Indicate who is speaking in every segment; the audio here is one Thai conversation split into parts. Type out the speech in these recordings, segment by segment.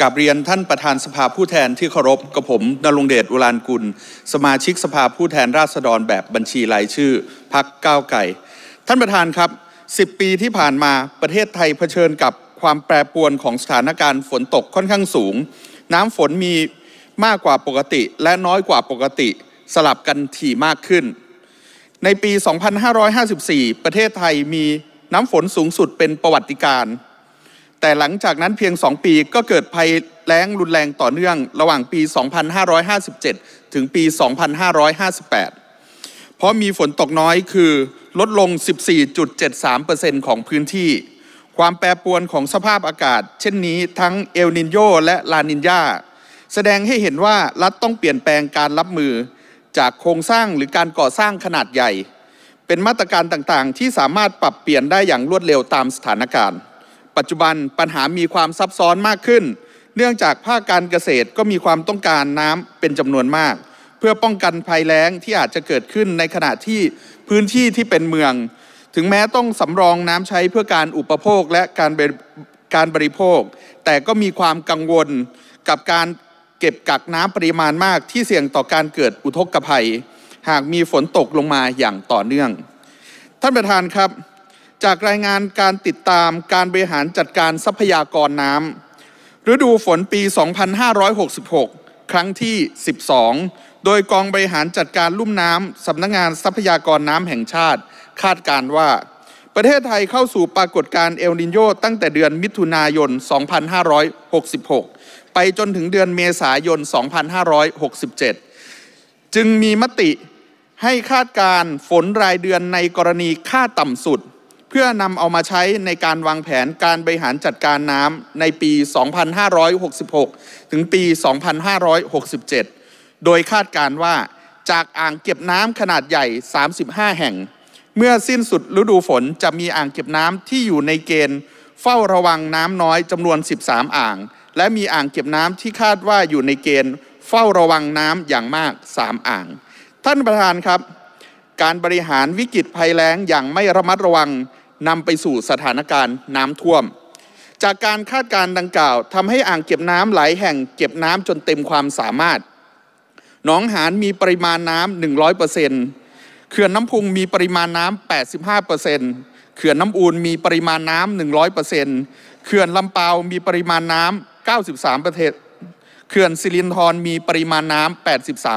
Speaker 1: กับเรียนท่านประธานสภาผู้แทนที่เคารพกับผมนรงเดชอุลานกุล สมาชิกสภาผู้แทนราษฎรแบบบัญชีรายชื่อ พักก้าวไก่ ท่านประธานครับ 10 ปีที่ผ่านมาประเทศไทยเผชิญกับความแปรปรวนของสถานการณ์ฝนตกค่อนข้างสูง น้ำฝนมีมากกว่าปกติและน้อยกว่าปกติ สลับกันถี่มากขึ้น ในปี 2554 ประเทศไทยมีน้ำฝนสูงสุดเป็นประวัติการณ์แต่หลังจากนั้นเพียง 2 ปีก็เกิดภัยแล้งรุนแรงต่อเนื่อง ระหว่างปี 2557 ถึงปี 2558 เพราะมีฝนตกน้อยคือ ลดลง 14.73%ของพื้นที่ ความแปรปรวนของสภาพอากาศเช่นนี้ทั้งเอลนินโยและลานินยาแสดงให้เห็นว่ารัฐต้องเปลี่ยนแปลงการรับมือ จากโครงสร้างหรือการก่อสร้างขนาดใหญ่ เป็นมาตรการต่างๆ ที่สามารถปรับเปลี่ยนได้อย่างรวดเร็วตามสถานการณ์ปัจจุบันปัญหามีความซับซ้อนมากขึ้น เนื่องจากภาคการเกษตรก็มีความต้องการน้ำเป็นจำนวนมาก เพื่อป้องกันภัยแล้งที่อาจจะเกิดขึ้นในขณะที่พื้นที่ที่เป็นเมือง ถึงแม้ต้องสำรองน้ำใช้เพื่อการอุปโภคและการการบริโภค แต่ก็มีความกังวล กับการเก็บกักน้ำปริมาณมากที่เสี่ยงต่อการเกิดอุทกภัย หากมีฝนตกลงมาอย่างต่อเนื่องท่านประธานครับจากรายงานการติดตามการบริหารจัดการทรัพยากรน้ำฤดูฝนปี 2566 ครั้งที่ 12 โดยกองบริหารจัดการลุ่มน้ำ สำนักงงานทรัพยากรน้ำแห่งชาติคาดการว่า ประเทศไทยเข้าสู่ปรากฏการณ์เอลนินโยตั้งแต่เดือนมิถุนายน 2566 ไปจนถึงเดือนเมษายน 2567 จึงมีมติให้คาดการฝนรายเดือนในกรณีค่าต่ำสุดเพื่อนำเอามาใช้ในการวางแผนการบริหารจัดการน้ำในปี 2566 ถึงปี 2567 โดยคาดการว่าจากอ่างเก็บน้ำขนาดใหญ่ 35 แห่ง เมื่อสิ้นสุดฤดูฝนจะมีอ่างเก็บน้ำที่อยู่ในเกณฑ์ เฝ้าระวังน้ำน้อยจำนวน 13 อ่าง และมีอ่างเก็บน้ำที่คาดว่าอยู่ในเกณฑ์ เฝ้าระวังน้ำอย่างมาก3อ่าง ท่านประธานครับการบริหารวิกฤตภัยแล้งอย่างไม่ระมัดระวังนำไปสู่สถานการณ์น้ำท่วม จากการคาดการณ์ดังกล่าวทำให้อ่างเก็บน้ำหลายแห่งเก็บน้ำจนเต็มความสามารถหนองหานมีปริมาณน้ำ100%เเขื่อนน้ำพุงมีปริมาณน้ำ 85%เขื่อนน้ำอูนมีปริมาณน้ำ100%เขื่อนลำเปามีปริมาณน้ำ93%เขื่อนสิรินธรมีปริมาณน้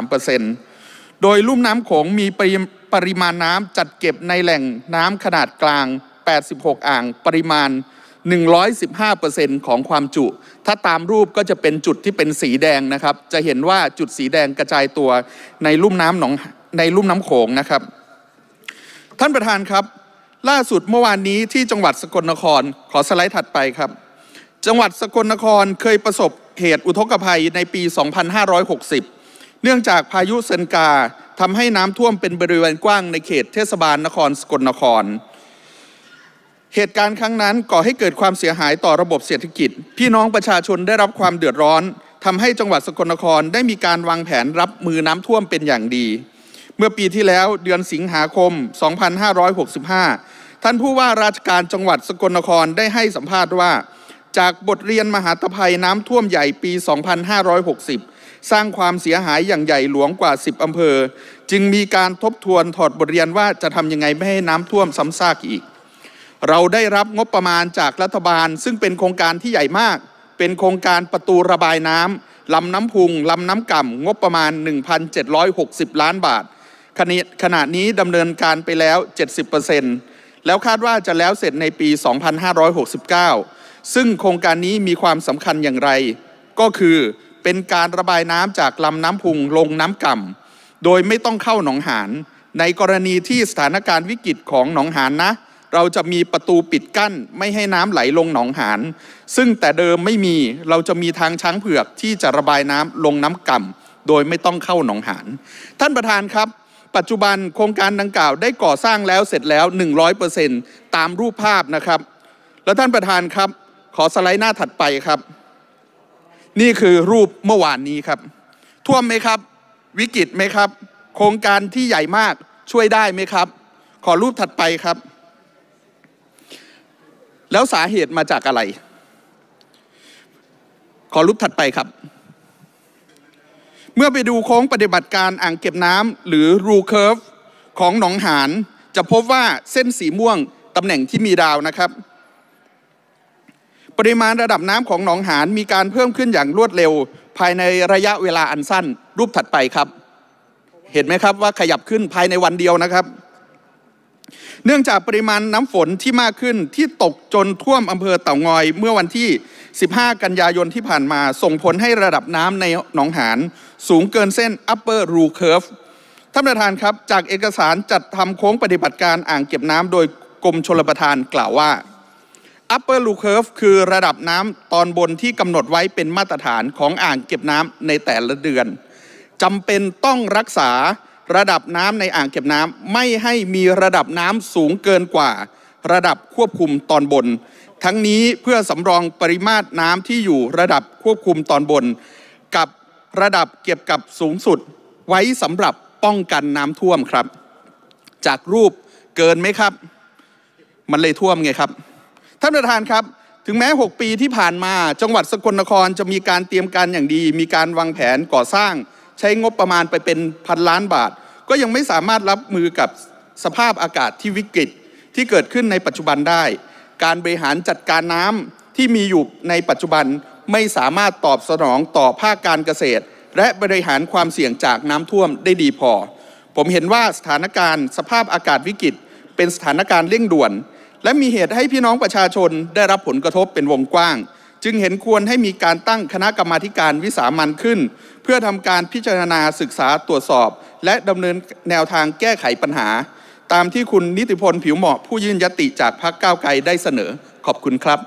Speaker 1: ำ83%โดยลุ่มน้ำโขงมีปริปริมาณน้ำจัดเก็บในแหล่งน้ำขนาดกลาง 86 อ่างปริมาณ 115%ของความจุ ถ้าตามรูปก็จะเป็นจุดที่เป็นสีแดงนะครับ จะเห็นว่าจุดสีแดงกระจายตัวในลุ่มน้ำหนองในลุ่มน้ำโขงนะครับ ท่านประธานครับ ล่าสุดเมื่อวานนี้ที่จังหวัดสกลนคร ขอสไลด์ถัดไปครับ จังหวัดสกลนครเคยประสบเหตุอุทกภัยในปี 2560 เนื่องจากพายุเซนกาทำให้น้ำท่วมเป็นบริเวณกว้างในเขตเทศบาลนครสกลนคร เหตุการณ์ครั้งนั้นก่อให้เกิดความเสียหายต่อระบบเศรษฐกิจ พี่น้องประชาชนได้รับความเดือดร้อนทำให้จังหวัดสกลนครได้มีการวางแผนรับมือน้ำท่วมเป็นอย่างดี เมื่อปีที่แล้วเดือนสิงหาคม 2565 ท่านผู้ว่าราชการจังหวัดสกลนครได้ให้สัมภาษณ์ว่าจากบทเรียนมหาตภัยน้ำท่วมใหญ่ปี 2560 สร้างความเสียหายอย่างใหญ่หลวงกว่า 10อำเภอ จึงมีการทบทวนถอดบทเรียนว่าจะทำยังไงไม่ให้น้ำท่วมซ้ำซากอีก เราได้รับงบประมาณจากรัฐบาลซึ่งเป็นโครงการที่ใหญ่มาก เป็นโครงการประตูระบายน้ำ ลำน้ำพุง ลำน้ำก่ำงบประมาณ 1,760 ล้านบาทขณะนี้ดำเนินการไปแล้ว 70%แล้วคาดว่าจะแล้วเสร็จในปี 2569ซึ่งโครงการนี้มีความสำคัญอย่างไร ก็คือเป็นการระบายน้ำจากลำน้ำพุงลงน้ำก่ำโดยไม่ต้องเข้าหนองหาน ในกรณีที่สถานการณ์วิกฤตของหนองหานนะ เราจะมีประตูปิดกั้นไม่ให้น้ำไหลลงหนองหานซึ่งแต่เดิมไม่มีเราจะมีทางช้างเผือกที่จะระบายน้ำลงน้ำก่ำโดยไม่ต้องเข้าหนองหานท่านประธานครับ ปัจจุบันโครงการดังกล่าวได้ก่อสร้างแล้วเสร็จแล้ว100%ตามรูปภาพนะครับและท่านประธานครับขอสไลด์หน้าถัดไปครับ นี่คือรูปเมื่อวานนี้ครับ ท่วมไหมครับ วิกฤตไหมครับ โครงการที่ใหญ่มากช่วยได้ไหมครับ ขอรูปถัดไปครับ แล้วสาเหตุมาจากอะไร ขอรูปถัดไปครับ เมื่อไปดูโค้งปฏิบัติการอ่างเก็บน้ำหรือรูเคิร์ฟของหนองหานจะพบว่าเส้นสีม่วงตำแหน่งที่มีดาวนะครับปริมาณระดับน้ำของหนองหานมีการเพิ่มขึ้นอย่างรวดเร็ว ภายในระยะเวลาอันสั้น รูปถัดไปครับ เห็นไหมครับว่าขยับขึ้นภายในวันเดียวนะครับ เนื่องจากปริมาณน้ำฝนที่มากขึ้นที่ตกจนท่วมอำเภอเต่างอย เมื่อวันที่ 15 กันยายนที่ผ่านมาส่งผลให้ระดับน้ำในหนองหานสูงเกินเส้น upper rule curve ท่านประธานครับจากเอกสารจัดทำโค้งปฏิบัติการอ่างเก็บน้ำโดยกรมชลประทานกล่าวว่า upper low curve คือระดับน้ำตอนบนที่กำหนดไว้เป็นมาตรฐานของอ่างเก็บน้ำในแต่ละเดือนจำเป็นต้องรักษาระดับน้ำในอ่างเก็บน้ำไม่ให้มีระดับน้ำสูงเกินกว่าระดับควบคุมตอนบน ทั้งนี้เพื่อสำรองปริมาตรน้ำที่อยู่ระดับควบคุมตอนบน กับระดับเก็บกับสูงสุดไว้สำหรับป้องกันน้ำท่วมครับ จากรูปเกินไหมครับ มันเลยท่วมไงครับท่านประธานครับ ถึงแม้ 6 ปีที่ผ่านมาจังหวัดสกลนครจะมีการเตรียมการอย่างดี มีการวางแผนก่อสร้าง ใช้งบประมาณไปเป็นพันล้านบาท ก็ยังไม่สามารถรับมือกับสภาพอากาศที่วิกฤต ที่เกิดขึ้นในปัจจุบันได้ การบริหารจัดการน้ำที่มีอยู่ในปัจจุบันไม่สามารถตอบสนองต่อภาคการเกษตร และบริหารความเสี่ยงจากน้ำท่วมได้ดีพอ ผมเห็นว่าสถานการณ์ สภาพอากาศวิกฤตเป็นสถานการณ์เร่งด่วนและมีเหตุให้พี่น้องประชาชนได้รับผลกระทบเป็นวงกว้าง จึงเห็นควรให้มีการตั้งคณะกรรมาการวิสามันขึ้น เพื่อทำการพิจารณาศึกษาตรวจสอบและดำเนินแนวทางแก้ไขปัญหา ตามที่คุณนิติพลผิวเหมาะผู้ยื่นยติจากพรรคก้าวไกลได้เสนอ ขอบคุณครับ